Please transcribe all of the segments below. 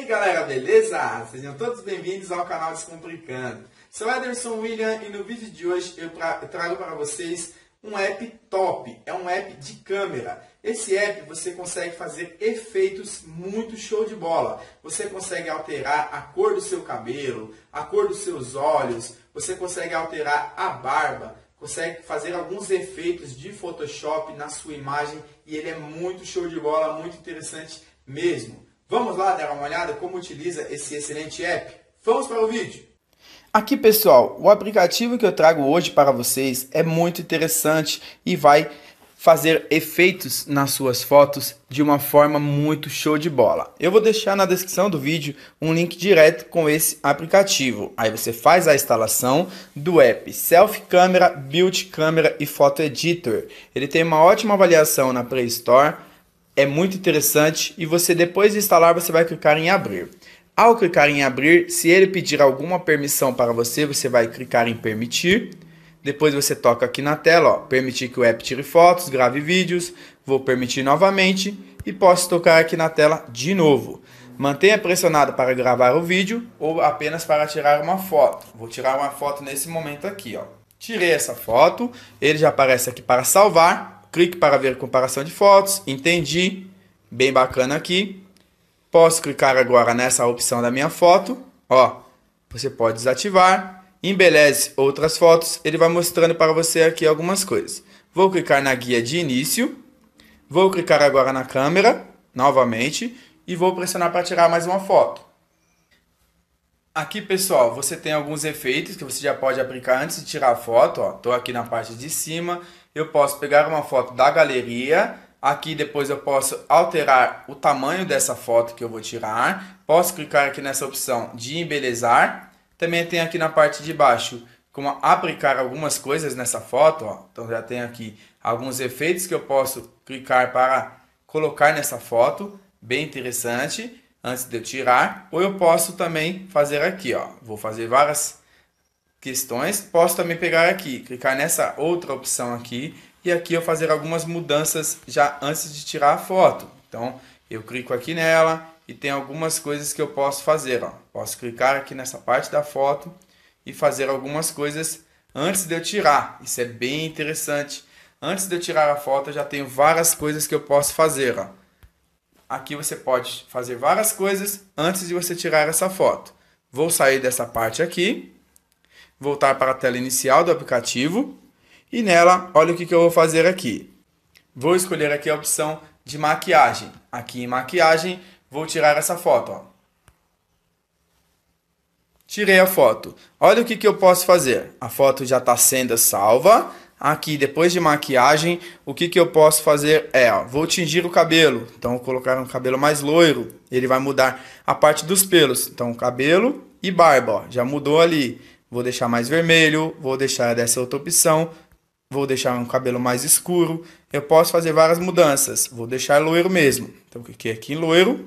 aí galera, beleza? Sejam todos bem-vindos ao canal Descomplicando. Sou Ederson William e no vídeo de hoje eu, eu trago para vocês um app top, é um app de câmera. Esse app você consegue fazer efeitos muito show de bola. Você consegue alterar a cor do seu cabelo, a cor dos seus olhos, você consegue alterar a barba, consegue fazer alguns efeitos de Photoshop na sua imagem e ele é muito show de bola, muito interessante mesmo. Vamos lá dar uma olhada como utiliza esse excelente app? Vamos para o vídeo! Aqui pessoal, o aplicativo que eu trago hoje para vocês é muito interessante e vai fazer efeitos nas suas fotos de uma forma muito show de bola. Eu vou deixar na descrição do vídeo um link direto com esse aplicativo. Aí você faz a instalação do app Self Camera, Build Camera e Photo Editor. Ele tem uma ótima avaliação na Play Store é muito interessante e você depois de instalar você vai clicar em abrir. Ao clicar em abrir, se ele pedir alguma permissão para você, você vai clicar em permitir. Depois você toca aqui na tela, ó, permitir que o app tire fotos, grave vídeos, vou permitir novamente e posso tocar aqui na tela de novo. Mantenha pressionado para gravar o vídeo ou apenas para tirar uma foto. Vou tirar uma foto nesse momento aqui, ó. Tirei essa foto, ele já aparece aqui para salvar Clique para ver comparação de fotos. Entendi. Bem bacana aqui. Posso clicar agora nessa opção da minha foto. Ó, você pode desativar. Embeleze outras fotos. Ele vai mostrando para você aqui algumas coisas. Vou clicar na guia de início. Vou clicar agora na câmera, novamente. E vou pressionar para tirar mais uma foto. Aqui, pessoal, você tem alguns efeitos que você já pode aplicar antes de tirar a foto. Estou aqui na parte de cima eu posso pegar uma foto da galeria, aqui depois eu posso alterar o tamanho dessa foto que eu vou tirar, posso clicar aqui nessa opção de embelezar, também tem aqui na parte de baixo como aplicar algumas coisas nessa foto, ó. então já tem aqui alguns efeitos que eu posso clicar para colocar nessa foto, bem interessante, antes de eu tirar, ou eu posso também fazer aqui, ó. vou fazer várias questões, posso também pegar aqui, clicar nessa outra opção aqui e aqui eu fazer algumas mudanças já antes de tirar a foto. Então eu clico aqui nela e tem algumas coisas que eu posso fazer. Ó. Posso clicar aqui nessa parte da foto e fazer algumas coisas antes de eu tirar. Isso é bem interessante. Antes de eu tirar a foto, eu já tenho várias coisas que eu posso fazer. Ó. Aqui você pode fazer várias coisas antes de você tirar essa foto. Vou sair dessa parte aqui voltar para a tela inicial do aplicativo e nela, olha o que, que eu vou fazer aqui. Vou escolher aqui a opção de maquiagem. Aqui em maquiagem, vou tirar essa foto. Ó. Tirei a foto. Olha o que, que eu posso fazer. A foto já está sendo salva. Aqui, depois de maquiagem, o que, que eu posso fazer é, ó, vou tingir o cabelo. Então, vou colocar um cabelo mais loiro. Ele vai mudar a parte dos pelos. Então, cabelo e barba, ó, já mudou ali vou deixar mais vermelho, vou deixar dessa outra opção, vou deixar um cabelo mais escuro. Eu posso fazer várias mudanças. Vou deixar loiro mesmo. Então, cliquei aqui em loiro.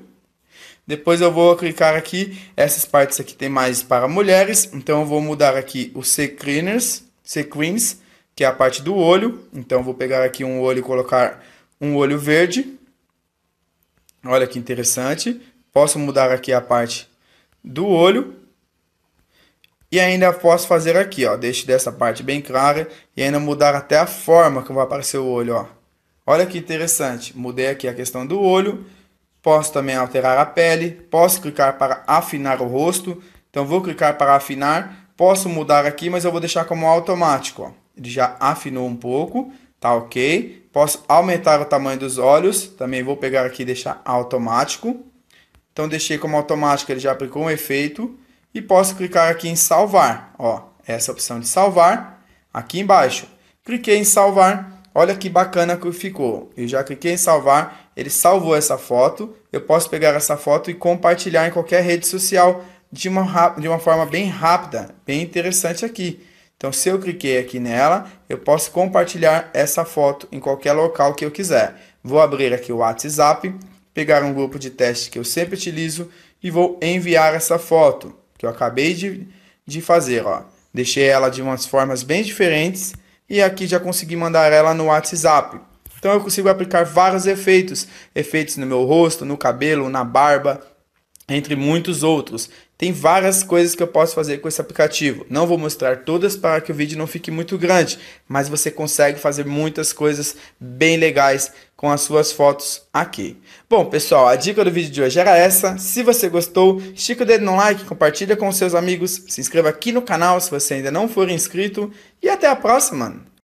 Depois eu vou clicar aqui, essas partes aqui tem mais para mulheres, então eu vou mudar aqui o sequiners, sequins, que é a parte do olho. Então eu vou pegar aqui um olho e colocar um olho verde. Olha que interessante. Posso mudar aqui a parte do olho e ainda posso fazer aqui, ó, deixe dessa parte bem clara e ainda mudar até a forma que vai aparecer o olho, ó. Olha que interessante, mudei aqui a questão do olho, posso também alterar a pele, posso clicar para afinar o rosto, então vou clicar para afinar, posso mudar aqui, mas eu vou deixar como automático, ó. Ele já afinou um pouco, tá ok. Posso aumentar o tamanho dos olhos, também vou pegar aqui e deixar automático. Então deixei como automático, ele já aplicou um efeito e posso clicar aqui em salvar. Ó, essa opção de salvar aqui embaixo. Cliquei em salvar. Olha que bacana que ficou. Eu já cliquei em salvar, ele salvou essa foto. Eu posso pegar essa foto e compartilhar em qualquer rede social de uma, de uma forma bem rápida, bem interessante aqui. Então, se eu cliquei aqui nela, eu posso compartilhar essa foto em qualquer local que eu quiser. Vou abrir aqui o WhatsApp, pegar um grupo de teste que eu sempre utilizo e vou enviar essa foto que eu acabei de, de fazer, ó. Deixei ela de umas formas bem diferentes e aqui já consegui mandar ela no WhatsApp. Então eu consigo aplicar vários efeitos, efeitos no meu rosto, no cabelo, na barba, entre muitos outros. Tem várias coisas que eu posso fazer com esse aplicativo. Não vou mostrar todas para que o vídeo não fique muito grande, mas você consegue fazer muitas coisas bem legais com as suas fotos aqui. Bom, pessoal, a dica do vídeo de hoje era essa. Se você gostou, estica o dedo no like, compartilha com seus amigos, se inscreva aqui no canal se você ainda não for inscrito e até a próxima.